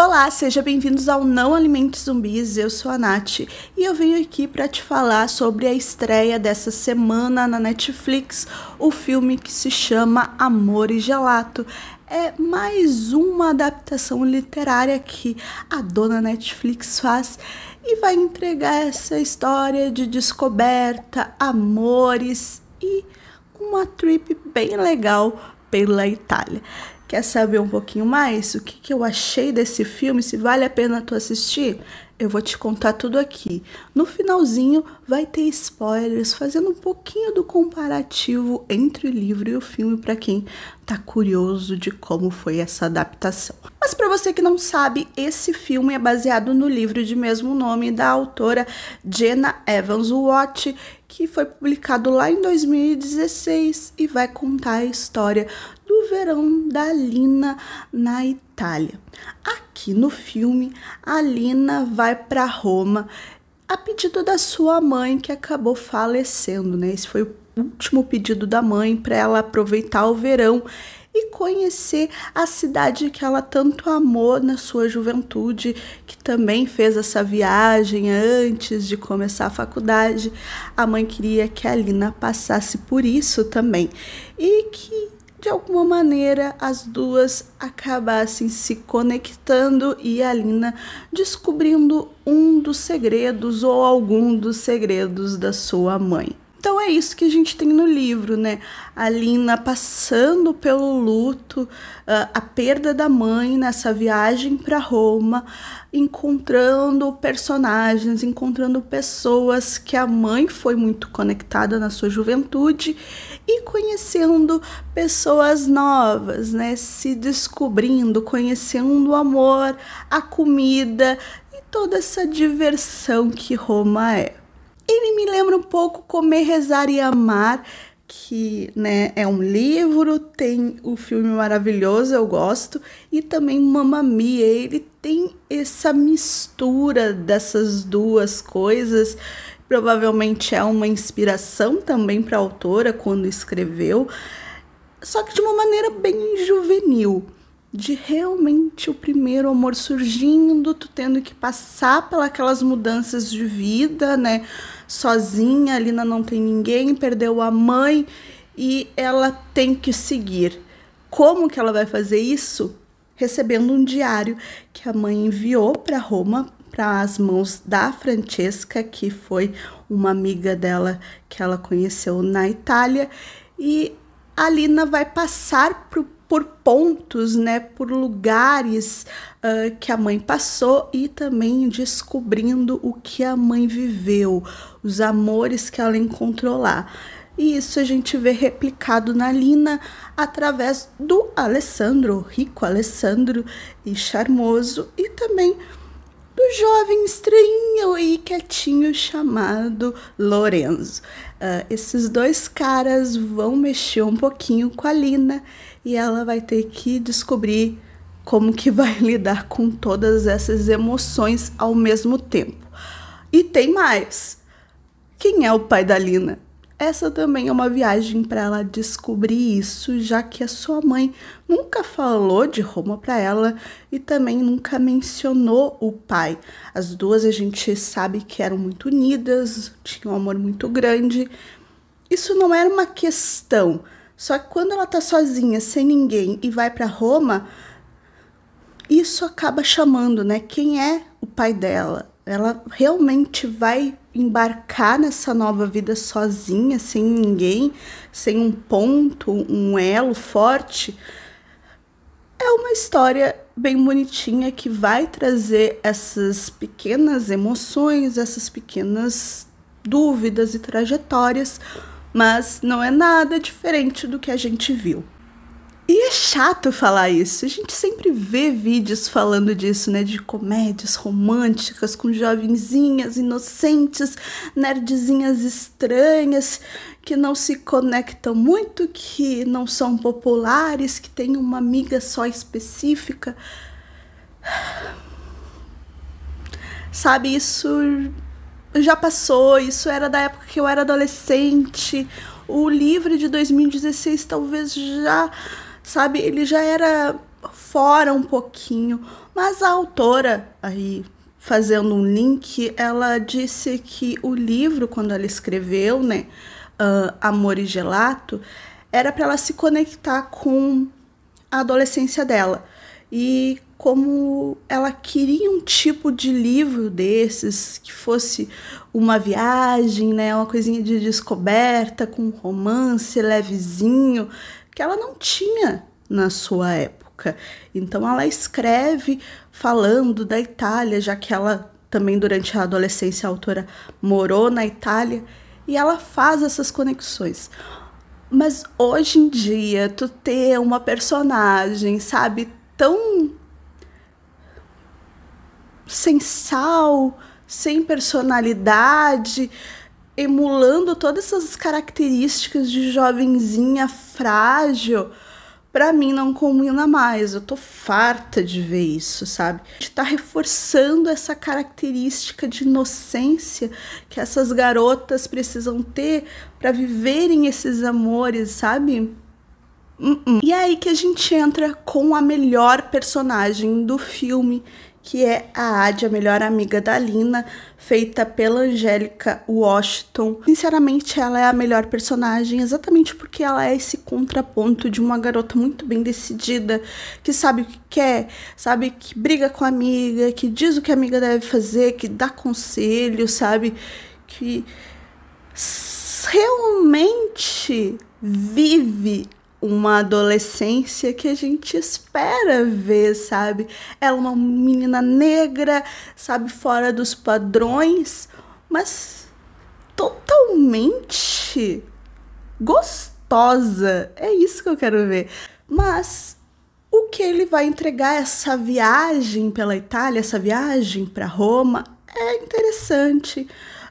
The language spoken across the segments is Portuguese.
Olá, seja bem-vindos ao Não Alimente Zumbis, eu sou a Nath e eu venho aqui para te falar sobre a estreia dessa semana na Netflix, o filme que se chama Amor e Gelato. É mais uma adaptação literária que a dona Netflix faz e vai entregar essa história de descoberta, amores e uma trip bem legal pela Itália. Quer saber um pouquinho mais? O que, que eu achei desse filme? Se vale a pena tu assistir? Eu vou te contar tudo aqui. No finalzinho vai ter spoilers, fazendo um pouquinho do comparativo entre o livro e o filme para quem tá curioso de como foi essa adaptação. Mas para você que não sabe, esse filme é baseado no livro de mesmo nome da autora Jenna Evans Watt que foi publicado lá em 2016 e vai contar a história do verão da Lina na Itália. Aqui no filme, a Lina vai para Roma a pedido da sua mãe que acabou falecendo, né? Esse foi o último pedido da mãe para ela aproveitar o verão e conhecer a cidade que ela tanto amou na sua juventude, que também fez essa viagem antes de começar a faculdade. A mãe queria que a Lina passasse por isso também e que de alguma maneira as duas acabassem se conectando e a Lina descobrindo um dos segredos ou algum dos segredos da sua mãe. Então é isso que a gente tem no livro, né? A Lina passando pelo luto, ah, a perda da mãe nessa viagem para Roma, encontrando personagens, encontrando pessoas que a mãe foi muito conectada na sua juventude e conhecendo pessoas novas, né? Se descobrindo, conhecendo o amor, a comida e toda essa diversão que Roma é. Ele me lembra um pouco Comer, Rezar e Amar, que né, é um livro, tem o um filme maravilhoso, eu gosto, e também Mamma Mia. Ele tem essa mistura dessas duas coisas. Provavelmente é uma inspiração também para a autora quando escreveu, só que de uma maneira bem juvenil de realmente o primeiro amor surgindo, tu tendo que passar pelas aquelas mudanças de vida, né? sozinha, a Lina não tem ninguém, perdeu a mãe e ela tem que seguir. Como que ela vai fazer isso? Recebendo um diário que a mãe enviou para Roma, para as mãos da Francesca, que foi uma amiga dela que ela conheceu na Itália, e a Lina vai passar para o por pontos, né, por lugares uh, que a mãe passou e também descobrindo o que a mãe viveu, os amores que ela encontrou lá. E isso a gente vê replicado na Lina através do Alessandro, rico Alessandro e charmoso, e também do jovem estranho e quietinho chamado Lorenzo. Uh, esses dois caras vão mexer um pouquinho com a Lina e ela vai ter que descobrir como que vai lidar com todas essas emoções ao mesmo tempo. E tem mais. Quem é o pai da Lina? Essa também é uma viagem para ela descobrir isso, já que a sua mãe nunca falou de Roma para ela e também nunca mencionou o pai. As duas a gente sabe que eram muito unidas, tinham um amor muito grande. Isso não era uma questão, só que quando ela está sozinha, sem ninguém e vai para Roma, isso acaba chamando, né? Quem é o pai dela? Ela realmente vai embarcar nessa nova vida sozinha, sem ninguém, sem um ponto, um elo forte? É uma história bem bonitinha que vai trazer essas pequenas emoções, essas pequenas dúvidas e trajetórias mas não é nada diferente do que a gente viu. E é chato falar isso. A gente sempre vê vídeos falando disso, né? De comédias românticas com jovenzinhas inocentes, nerdzinhas estranhas que não se conectam muito, que não são populares, que têm uma amiga só específica. Sabe, isso já passou, isso era da época que eu era adolescente. O livro de 2016 talvez já, sabe, ele já era fora um pouquinho, mas a autora aí fazendo um link, ela disse que o livro quando ela escreveu, né, uh, Amor e Gelato, era para ela se conectar com a adolescência dela. E como ela queria um tipo de livro desses que fosse uma viagem, né, uma coisinha de descoberta com romance levezinho, que ela não tinha na sua época. Então ela escreve falando da Itália, já que ela também durante a adolescência a autora morou na Itália e ela faz essas conexões. Mas hoje em dia, tu ter uma personagem, sabe, tão sem sal, sem personalidade, emulando todas essas características de jovenzinha frágil, para mim não combina mais. Eu tô farta de ver isso, sabe? De tá reforçando essa característica de inocência que essas garotas precisam ter para viverem esses amores, sabe? Uh -uh. E é aí que a gente entra com a melhor personagem do filme, que é a Adi, a melhor amiga da Lina, feita pela Angélica Washington. Sinceramente, ela é a melhor personagem, exatamente porque ela é esse contraponto de uma garota muito bem decidida, que sabe o que quer, sabe que briga com a amiga, que diz o que a amiga deve fazer, que dá conselho, sabe que realmente vive uma adolescência que a gente espera ver, sabe? Ela é uma menina negra, sabe, fora dos padrões, mas totalmente gostosa. É isso que eu quero ver. Mas o que ele vai entregar essa viagem pela Itália, essa viagem para Roma, é interessante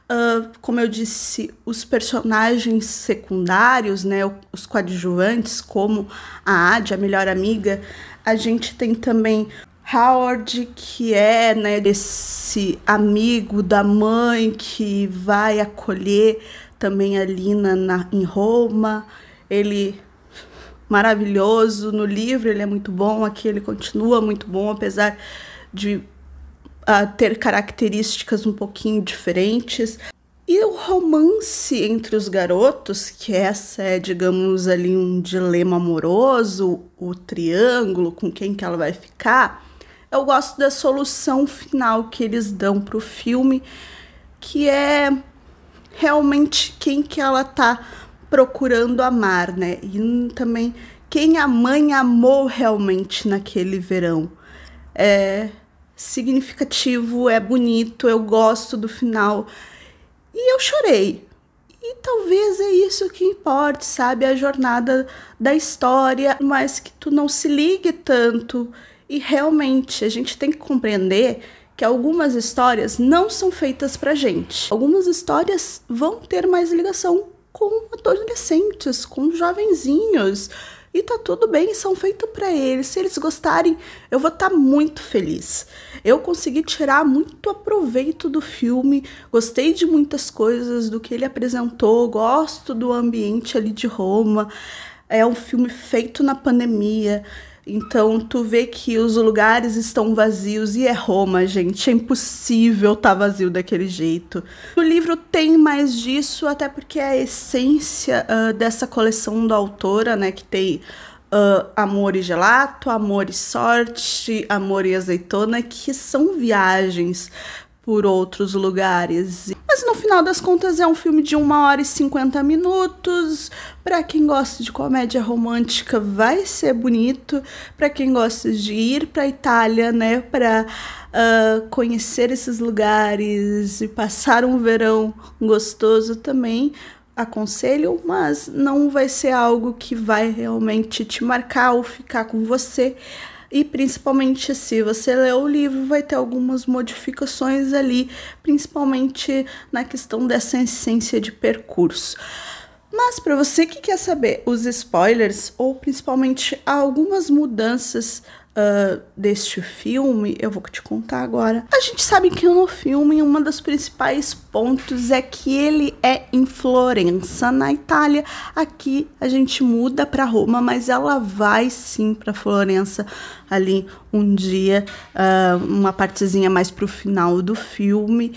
Uh, como eu disse, os personagens secundários, né, os coadjuvantes, como a Adi, a melhor amiga, a gente tem também Howard, que é né, esse amigo da mãe que vai acolher também a Lina na, em Roma. Ele maravilhoso no livro, ele é muito bom, aqui ele continua muito bom, apesar de uh, ter características um pouquinho diferentes. E o romance entre os garotos, que essa é, digamos ali, um dilema amoroso, o triângulo com quem que ela vai ficar, eu gosto da solução final que eles dão pro filme, que é realmente quem que ela tá procurando amar, né? E também quem a mãe amou realmente naquele verão. É, significativo, é bonito, eu gosto do final. E eu chorei. E talvez é isso que importe, sabe? A jornada da história, mas que tu não se ligue tanto. E realmente, a gente tem que compreender que algumas histórias não são feitas pra gente. Algumas histórias vão ter mais ligação com adolescentes, com jovenzinhos, e tá tudo bem, são feitos para eles. Se eles gostarem, eu vou estar tá muito feliz. Eu consegui tirar muito aproveito do filme, gostei de muitas coisas do que ele apresentou, gosto do ambiente ali de Roma. É um filme feito na pandemia. Então tu vê que os lugares estão vazios e é Roma, gente. É impossível estar tá vazio daquele jeito. O livro tem mais disso, até porque é a essência uh, dessa coleção da autora, né? Que tem uh, amor e gelato, amor e sorte, amor e azeitona, que são viagens por outros lugares. Mas no final das contas é um filme de 1 hora e 50 minutos. Para quem gosta de comédia romântica, vai ser bonito. Para quem gosta de ir para Itália, né, para uh, ah, conhecer esses lugares e passar um verão gostoso também, aconselho, mas não vai ser algo que vai realmente te marcar ou ficar com você e principalmente se você ler o livro, vai ter algumas modificações ali, principalmente na questão dessa essência de percurso. Mas para você que quer saber os spoilers ou principalmente algumas mudanças uh, deste filme, eu vou te contar agora. A gente sabe que no filme, um dos principais pontos é que ele é em Florença, na Itália. Aqui a gente muda para Roma, mas ela vai sim para Florença ali um dia, uh, uma partezinha mais pro final do filme.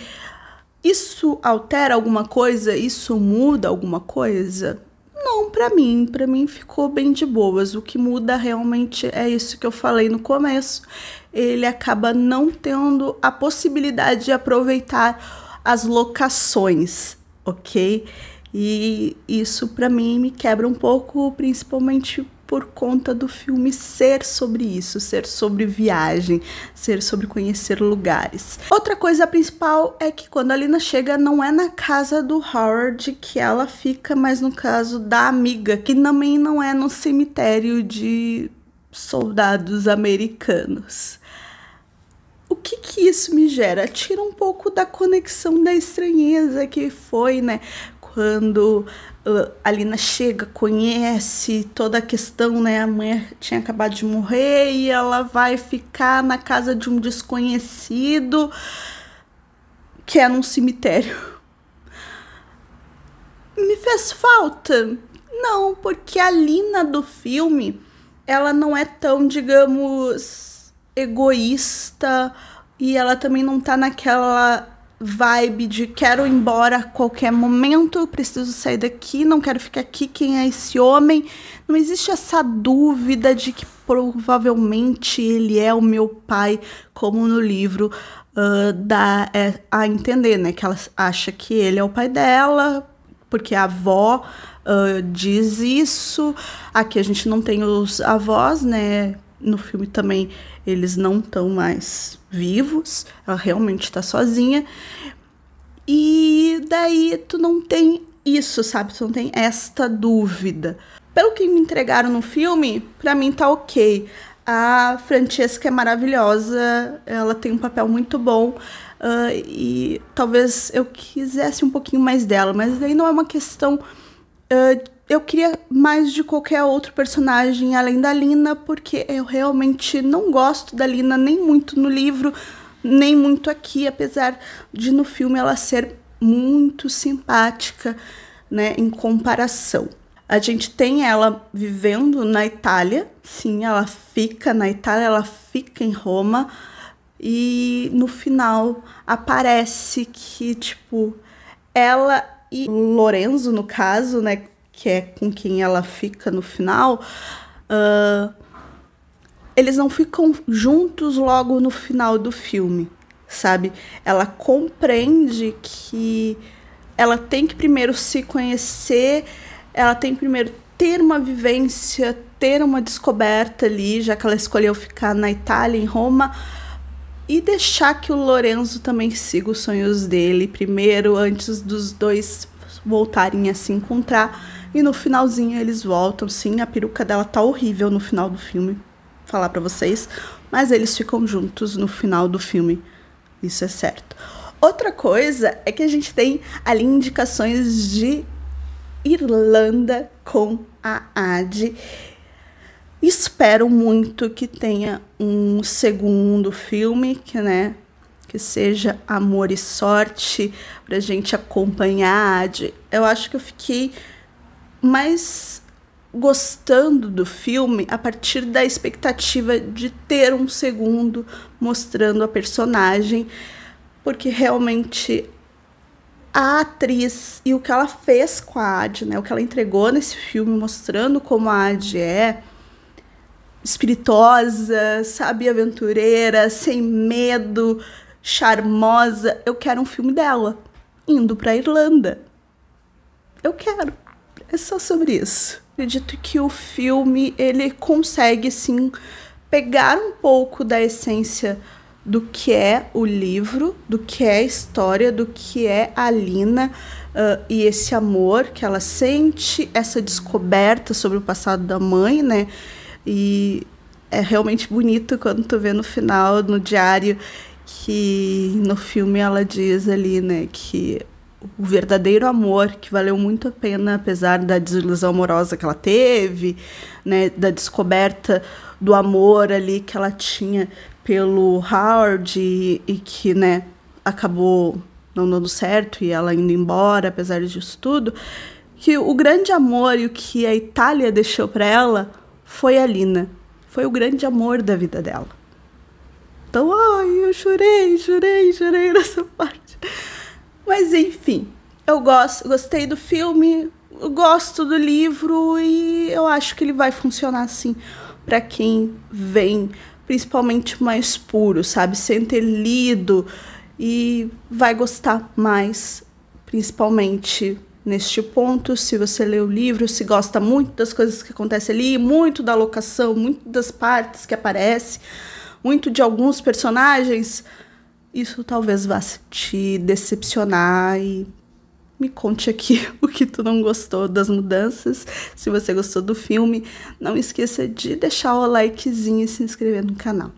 Isso altera alguma coisa? Isso muda alguma coisa? Não, para mim, para mim ficou bem de boas. O que muda realmente é isso que eu falei no começo. Ele acaba não tendo a possibilidade de aproveitar as locações, ok? E isso para mim me quebra um pouco, principalmente por conta do filme ser sobre isso, ser sobre viagem, ser sobre conhecer lugares. Outra coisa principal é que quando a Lina chega, não é na casa do Howard que ela fica, mas no caso da amiga, que também não é no cemitério de soldados americanos. O que que isso me gera? Tira um pouco da conexão da estranheza que foi, né? quando a ah, Lina chega, conhece toda a questão, né? A mãe tinha acabado de morrer e ela vai ficar na casa de um desconhecido que é num cemitério. Me fez falta? Não, porque a Lina do filme, ela não é tão, digamos, egoísta e ela também não tá naquela vibe de quero ir embora a qualquer momento, preciso sair daqui, não quero ficar aqui, quem é esse homem? Não existe essa dúvida de que provavelmente ele é o meu pai, como no livro uh, dá é, a entender, né? Que ela acha que ele é o pai dela, porque a avó uh, diz isso. Aqui a gente não tem os avós, né? no filme também eles não estão mais vivos, ela realmente está sozinha. E daí tu não tem isso, sabe? Tu não tem esta dúvida. Pelo que me entregaram no filme, para mim tá ok. A Francesca é maravilhosa, ela tem um papel muito bom. Uh, e talvez eu quisesse um pouquinho mais dela, mas daí não é uma questão uh, eu queria mais de qualquer outro personagem além da Lina, porque eu realmente não gosto da Lina nem muito no livro, nem muito aqui, apesar de no filme ela ser muito simpática, né, em comparação. A gente tem ela vivendo na Itália, sim, ela fica na Itália, ela fica em Roma e no final aparece que tipo ela e Lorenzo no caso, né, que é com quem ela fica no final, uh, eles não ficam juntos logo no final do filme, sabe? Ela compreende que ela tem que primeiro se conhecer, ela tem que primeiro ter uma vivência, ter uma descoberta ali, já que ela escolheu ficar na Itália, em Roma, e deixar que o Lorenzo também siga os sonhos dele primeiro, antes dos dois voltarem a se encontrar e no finalzinho eles voltam, sim, a peruca dela tá horrível no final do filme, falar para vocês, mas eles ficam juntos no final do filme. Isso é certo. Outra coisa é que a gente tem ali indicações de Irlanda com a Ad. Espero muito que tenha um segundo filme, que, né, que seja Amor e Sorte, pra gente acompanhar a Ad. Eu acho que eu fiquei mas gostando do filme a partir da expectativa de ter um segundo mostrando a personagem, porque realmente a atriz e o que ela fez com a Ad, né, o que ela entregou nesse filme mostrando como a Ad é espirituosa, sabe, aventureira, sem medo, charmosa. Eu quero um filme dela indo para Irlanda. Eu quero. É só sobre isso. Acredito que o filme ele consegue sim pegar um pouco da essência do que é o livro, do que é a história, do que é a Lina uh, e esse amor que ela sente, essa descoberta sobre o passado da mãe, né? E é realmente bonito quando tu vê no final, no diário, que no filme ela diz ali, né, que o verdadeiro amor que valeu muito a pena, apesar da desilusão amorosa que ela teve, né, da descoberta do amor ali que ela tinha pelo Howard e, e que, né, acabou não dando certo e ela indo embora, apesar disso tudo, que o grande amor e o que a Itália deixou para ela foi a Lina. Foi o grande amor da vida dela. Então, ai, eu chorei, chorei, chorei nessa parte. Mas enfim, eu gosto, gostei do filme, gosto do livro e eu acho que ele vai funcionar assim para quem vem, principalmente mais puro, sabe, sem ter lido e vai gostar mais, principalmente neste ponto, se você lê o livro, se gosta muito das coisas que acontecem ali, muito da locação, muito das partes que aparece, muito de alguns personagens, isso talvez vá te decepcionar e me conte aqui o que tu não gostou das mudanças, se você gostou do filme, não esqueça de deixar o likezinho e se inscrever no canal.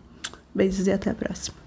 Beijos e até a próxima.